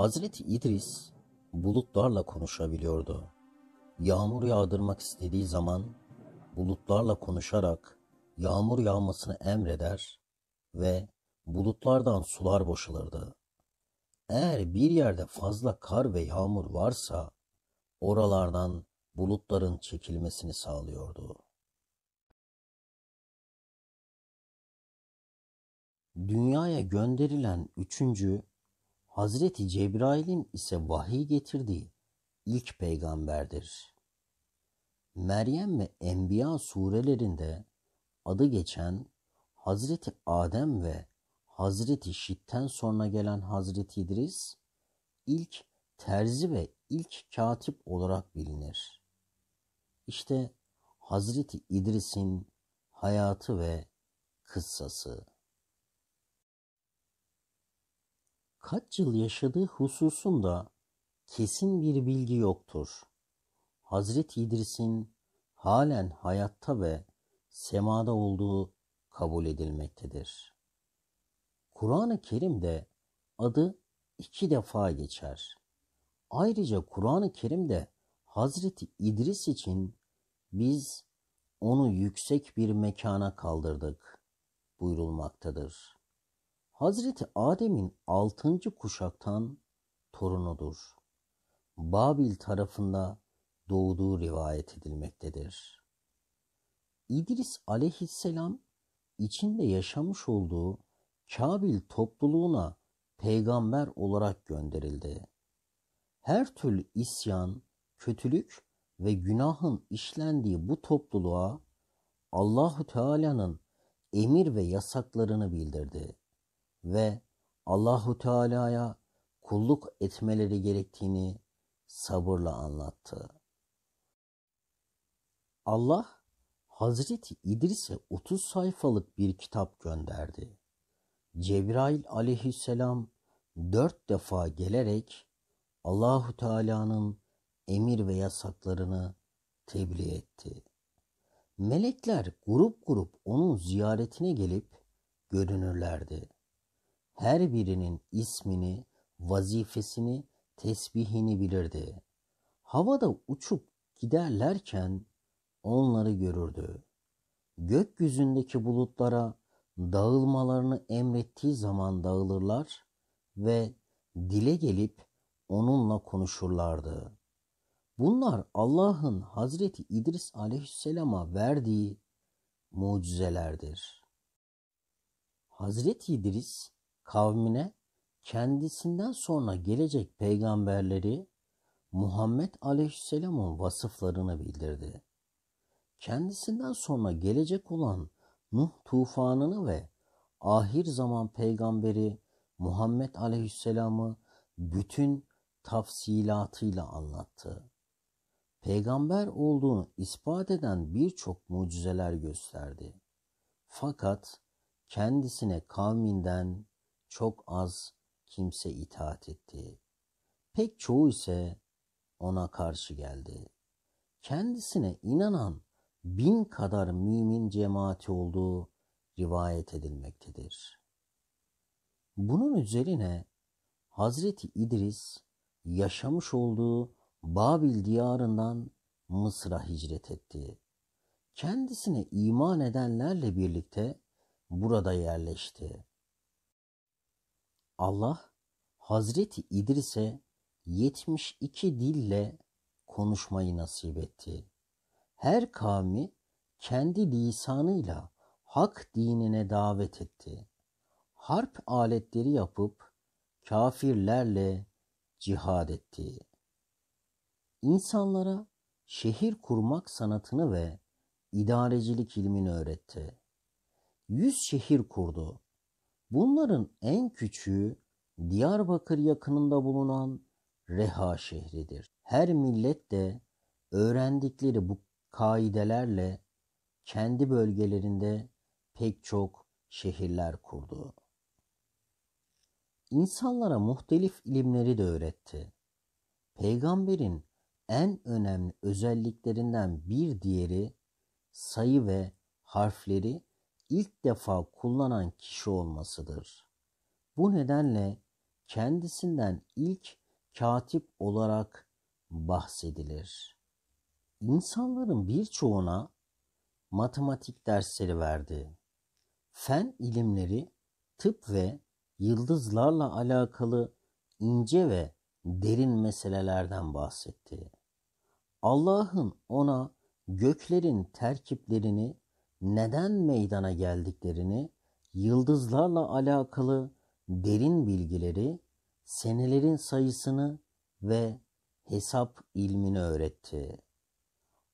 Hazreti İdris bulutlarla konuşabiliyordu. Yağmur yağdırmak istediği zaman bulutlarla konuşarak yağmur yağmasını emreder ve bulutlardan sular boşalırdı. Eğer bir yerde fazla kar ve yağmur varsa oralardan bulutların çekilmesini sağlıyordu. Dünyaya gönderilen üçüncü Hazreti Cebrail'in ise vahiy getirdiği ilk peygamberdir. Meryem ve Enbiya surelerinde adı geçen Hazreti Adem ve Hazreti Şit'ten sonra gelen Hazreti İdris ilk terzi ve ilk katip olarak bilinir. İşte Hazreti İdris'in hayatı ve kıssası. kaç yıl yaşadığı hususunda kesin bir bilgi yoktur. Hazreti İdris'in halen hayatta ve semada olduğu kabul edilmektedir. Kur'an-ı Kerim'de adı iki defa geçer. Ayrıca Kur'an-ı Kerim'de Hazreti İdris için biz onu yüksek bir mekana kaldırdık buyurulmaktadır. Hazreti Adem'in altıncı kuşaktan torunudur. Babil tarafında doğduğu rivayet edilmektedir. İdris aleyhisselam içinde yaşamış olduğu Kabil topluluğuna peygamber olarak gönderildi. Her türlü isyan, kötülük ve günahın işlendiği bu topluluğa Allahü Teala'nın emir ve yasaklarını bildirdi ve Allahu Teala'ya kulluk etmeleri gerektiğini sabırla anlattı. Allah Hazreti İdris'e 30 sayfalık bir kitap gönderdi. Cebrail aleyhisselam dört defa gelerek Allahu Teala'nın emir ve yasaklarını tebliğ etti. Melekler grup grup onun ziyaretine gelip görünürlerdi.'' her birinin ismini, vazifesini, tesbihini bilirdi. Havada uçup giderlerken onları görürdü. Gökyüzündeki bulutlara dağılmalarını emrettiği zaman dağılırlar ve dile gelip onunla konuşurlardı. Bunlar Allah'ın Hazreti İdris aleyhisselama verdiği mucizelerdir. Hazreti İdris kavmine kendisinden sonra gelecek peygamberleri Muhammed Aleyhisselam'ın vasıflarını bildirdi. Kendisinden sonra gelecek olan Nuh tufanını ve ahir zaman peygamberi Muhammed Aleyhisselam'ı bütün tafsilatıyla anlattı. Peygamber olduğunu ispat eden birçok mucizeler gösterdi. Fakat kendisine kavminden çok az kimse itaat etti. Pek çoğu ise ona karşı geldi. Kendisine inanan bin kadar mümin cemaati olduğu rivayet edilmektedir. Bunun üzerine Hazreti İdris yaşamış olduğu Babil diyarından Mısır'a hicret etti. Kendisine iman edenlerle birlikte burada yerleşti. Allah Hazreti İdris'e 72 dille konuşmayı nasip etti. Her kavmi kendi lisanıyla hak dinine davet etti. Harp aletleri yapıp kafirlerle cihad etti. İnsanlara şehir kurmak sanatını ve idarecilik ilmini öğretti. Yüz şehir kurdu. Bunların en küçüğü Diyarbakır yakınında bulunan Reha şehridir. Her millet de öğrendikleri bu kaidelerle kendi bölgelerinde pek çok şehirler kurdu. İnsanlara muhtelif ilimleri de öğretti. Peygamberin en önemli özelliklerinden bir diğeri sayı ve harfleri ilk defa kullanan kişi olmasıdır. Bu nedenle kendisinden ilk katip olarak bahsedilir. İnsanların birçoğuna matematik dersleri verdi. Fen ilimleri, tıp ve yıldızlarla alakalı ince ve derin meselelerden bahsetti. Allah'ın ona göklerin terkiplerini neden meydana geldiklerini, yıldızlarla alakalı derin bilgileri, senelerin sayısını ve hesap ilmini öğretti.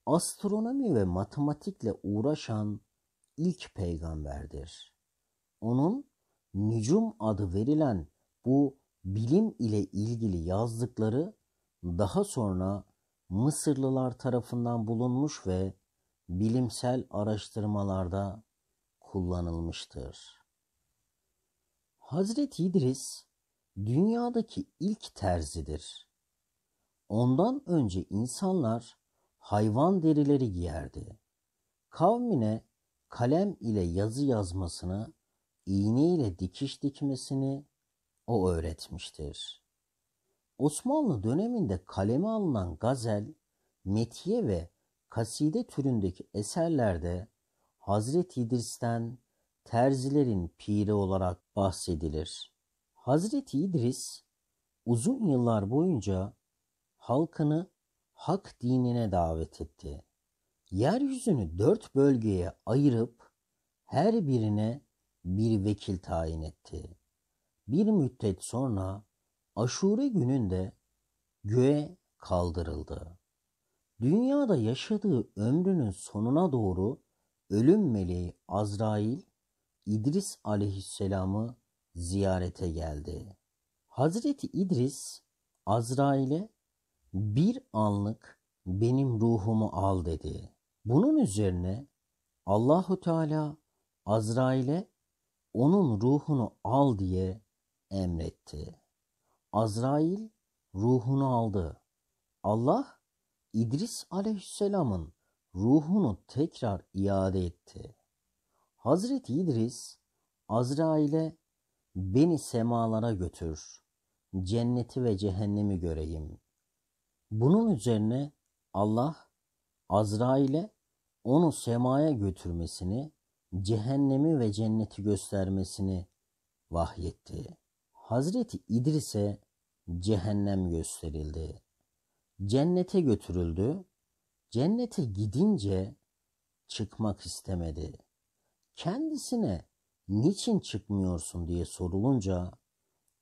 Astronomi ve matematikle uğraşan ilk peygamberdir. Onun nücum adı verilen bu bilim ile ilgili yazdıkları daha sonra Mısırlılar tarafından bulunmuş ve bilimsel araştırmalarda kullanılmıştır. Hazreti İdris dünyadaki ilk terzidir. Ondan önce insanlar hayvan derileri giyerdi. Kavmine kalem ile yazı yazmasını, iğne ile dikiş dikmesini o öğretmiştir. Osmanlı döneminde kaleme alınan gazel, metiye ve kaside türündeki eserlerde Hazreti İdris'ten terzilerin piri olarak bahsedilir. Hazreti İdris uzun yıllar boyunca halkını hak dinine davet etti. Yeryüzünü dört bölgeye ayırıp her birine bir vekil tayin etti. Bir müddet sonra aşure gününde göğe kaldırıldı. Dünyada yaşadığı ömrünün sonuna doğru ölüm meleği Azrail İdris aleyhisselamı ziyarete geldi. Hazreti İdris Azrail'e bir anlık benim ruhumu al dedi. Bunun üzerine Allahu Teala Azrail'e onun ruhunu al diye emretti. Azrail ruhunu aldı. Allah İdris aleyhisselamın ruhunu tekrar iade etti. Hazreti İdris Azrail'e beni semalara götür, cenneti ve cehennemi göreyim. Bunun üzerine Allah Azrail'e onu semaya götürmesini, cehennemi ve cenneti göstermesini vahyetti. Hazreti İdris'e cehennem gösterildi. Cennete götürüldü. Cennete gidince çıkmak istemedi. Kendisine niçin çıkmıyorsun diye sorulunca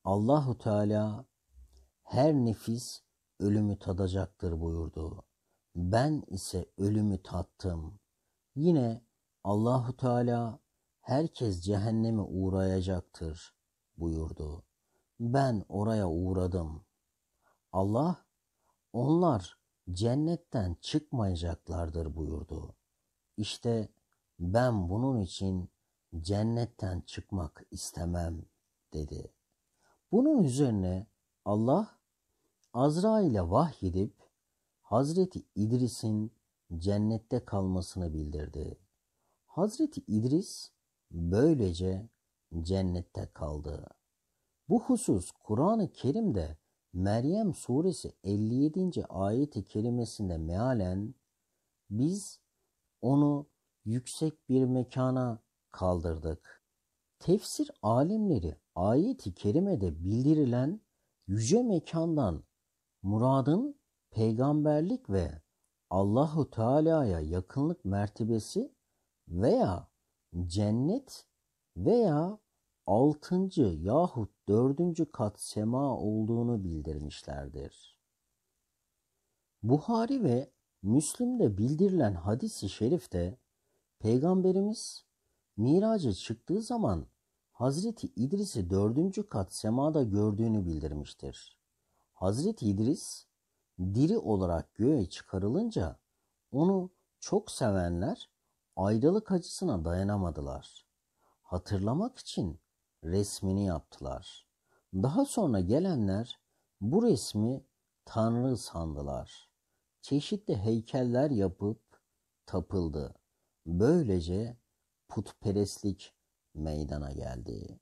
Allahu Teala her nefis ölümü tadacaktır buyurdu. Ben ise ölümü tattım. Yine Allahu Teala herkes cehenneme uğrayacaktır buyurdu. Ben oraya uğradım. Allah onlar cennetten çıkmayacaklardır buyurdu. İşte ben bunun için cennetten çıkmak istemem dedi. Bunun üzerine Allah Azrail'e vahyedip Hazreti İdris'in cennette kalmasını bildirdi. Hazreti İdris böylece cennette kaldı. Bu husus Kur'an-ı Kerim'de Meryem suresi 57. ayeti kelimesinde mealen biz onu yüksek bir mekana kaldırdık. Tefsir alimleri ayeti kerimede bildirilen yüce mekandan muradın peygamberlik ve Allahu Teala'ya yakınlık mertebesi veya cennet veya altıncı yahut dördüncü kat sema olduğunu bildirmişlerdir. Buhari ve Müslim'de bildirilen hadisi şerifte Peygamberimiz miraca çıktığı zaman Hazreti İdris'i dördüncü kat semada gördüğünü bildirmiştir. Hazreti İdris diri olarak göğe çıkarılınca onu çok sevenler ayrılık acısına dayanamadılar. Hatırlamak için resmini yaptılar. Daha sonra gelenler bu resmi tanrı sandılar. Çeşitli heykeller yapıp tapıldı. Böylece putperestlik meydana geldi.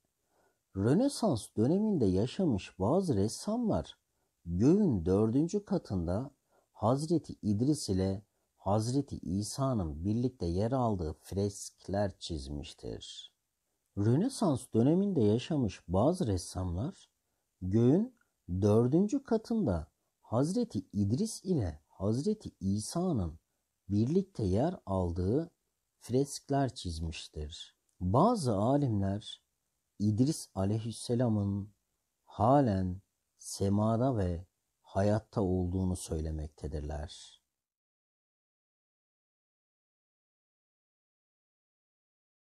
Rönesans döneminde yaşamış bazı ressamlar göğün dördüncü katında Hazreti İdris ile Hazreti İsa'nın birlikte yer aldığı freskler çizmiştir. Rönesans döneminde yaşamış bazı ressamlar göğün dördüncü katında Hazreti İdris ile Hazreti İsa'nın birlikte yer aldığı freskler çizmiştir. Bazı alimler İdris aleyhisselamın halen semada ve hayatta olduğunu söylemektedirler.